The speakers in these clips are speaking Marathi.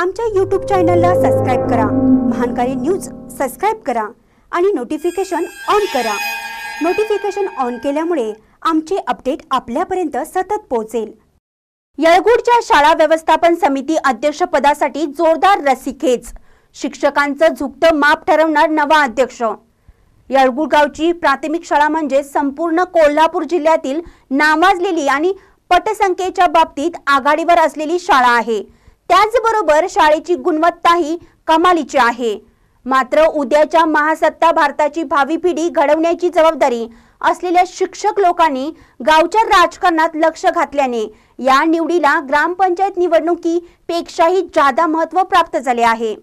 आमच्या यूट्यूब चॅनलला सबस्क्राईब करा महानकारी न्यूज सबस्क्राईब करा आणि नोटिफिकेशन ऑन करा नोटिफिकेशन ऑन केल्यामुळे आमचे अपडेट आपल्यापर्यंत सतत पोहोचेल यळगुडच्या शाळा व्यवस्थापन समिती अध्यक्षपदासाठी जोरदार रसिकेच शिक्षकांचं झुकतं माप ठरवणार नवा अध्यक्ष यळगुडगावची गावची प्राथमिक शाळा म्हणजे संपूर्ण कोल्हापूर जिल्ह्यातील नावाजलेली आणि पटसंख्येच्या बाबतीत आघाडीवर असलेली शाळा आहे त्याचबरोबर शाळेची गुणवत्ताही कमालीची आहे मात्र उद्याच्या महासत्ता भारताची भावी पिढी घडवण्याची जबाबदारी असलेल्या शिक्षक लोकांनी गावच्या राजकारणात लक्ष घातल्याने या निवडीला ग्रामपंचायत निवडणुकीपेक्षाही जादा महत्व प्राप्त झाले आहे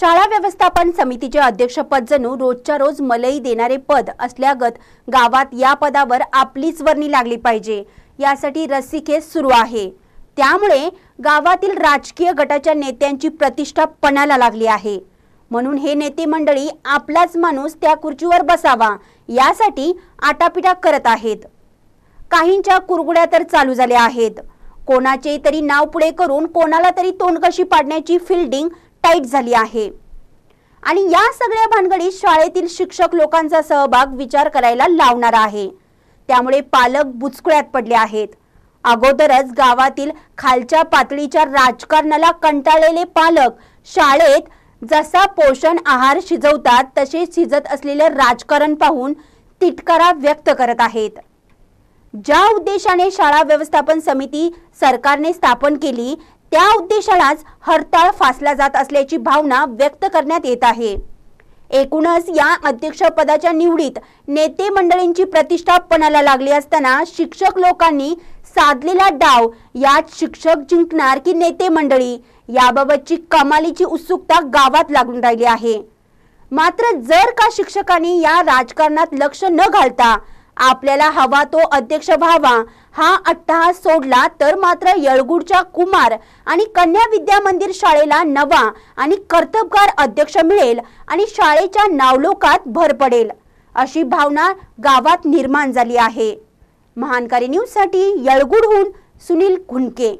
शाळा व्यवस्थापन समितीचे अध्यक्षपद जणू रोजच्या रोज मलई देणारे पद असल्यागत गावात या पदावर आपलीच वर्णी लागली पाहिजे यासाठी रस्सीखेच सुरू आहे त्यामुळे गावातील राजकीय गटाच्या नेत्यांची प्रतिष्ठा पणाला लागली आहे म्हणून हे नेते मंडळी आपलाच माणूस त्या खुर्चीवर बसावा यासाठी आटापिटा करत आहेत काहींच्या कुरगुड्या तर चालू झाल्या आहेत कोणाचे तरी नाव पुढे करून कोणाला तरी कशी पाडण्याची फिल्डिंग टाईट झाली आहे आणि या सगळ्या भानगडीत शाळेतील शिक्षक लोकांचा सहभाग विचार करायला लावणार आहे त्यामुळे पालक बुचकुळ्यात पडले आहेत अगोदरच गावातील खालच्या पातळीच्या राजकारणाला कंटाळलेले पालक शाळेत जसा पोषण आहार शिजवतात तसे शिजत असलेले राजकारण पाहून तिटकारा व्यक्त करत आहेत ज्या उद्देशाने शाळा व्यवस्थापन समिती सरकारने स्थापन केली त्या उद्देशालाच हरताळ फासला जात असल्याची भावना व्यक्त करण्यात येत आहे एकूणच या अध्यक्षपदाच्या निवडीत नेते मंडळींची प्रतिष्ठा पणाला लागली असताना शिक्षक लोकांनी साधलेला डाव यात शिक्षक जिंकणार की नेते मंडळी याबाबतची कमालीची उत्सुकता गावात लागून राहिली आहे मात्र जर का शिक्षकांनी या राजकारणात लक्ष न घालता आपल्याला हवा तो अध्यक्ष व्हावा हा अट्टहास सोडला तर मात्र येळगुडच्या कुमार आणि कन्या विद्या मंदिर शाळेला नवा आणि कर्तबगार अध्यक्ष मिळेल आणि शाळेच्या नावलोकात भर पडेल अशी भावना गावात निर्माण झाली आहे महानकारी न्यूजसाठी यळगुडहून सुनील खुनके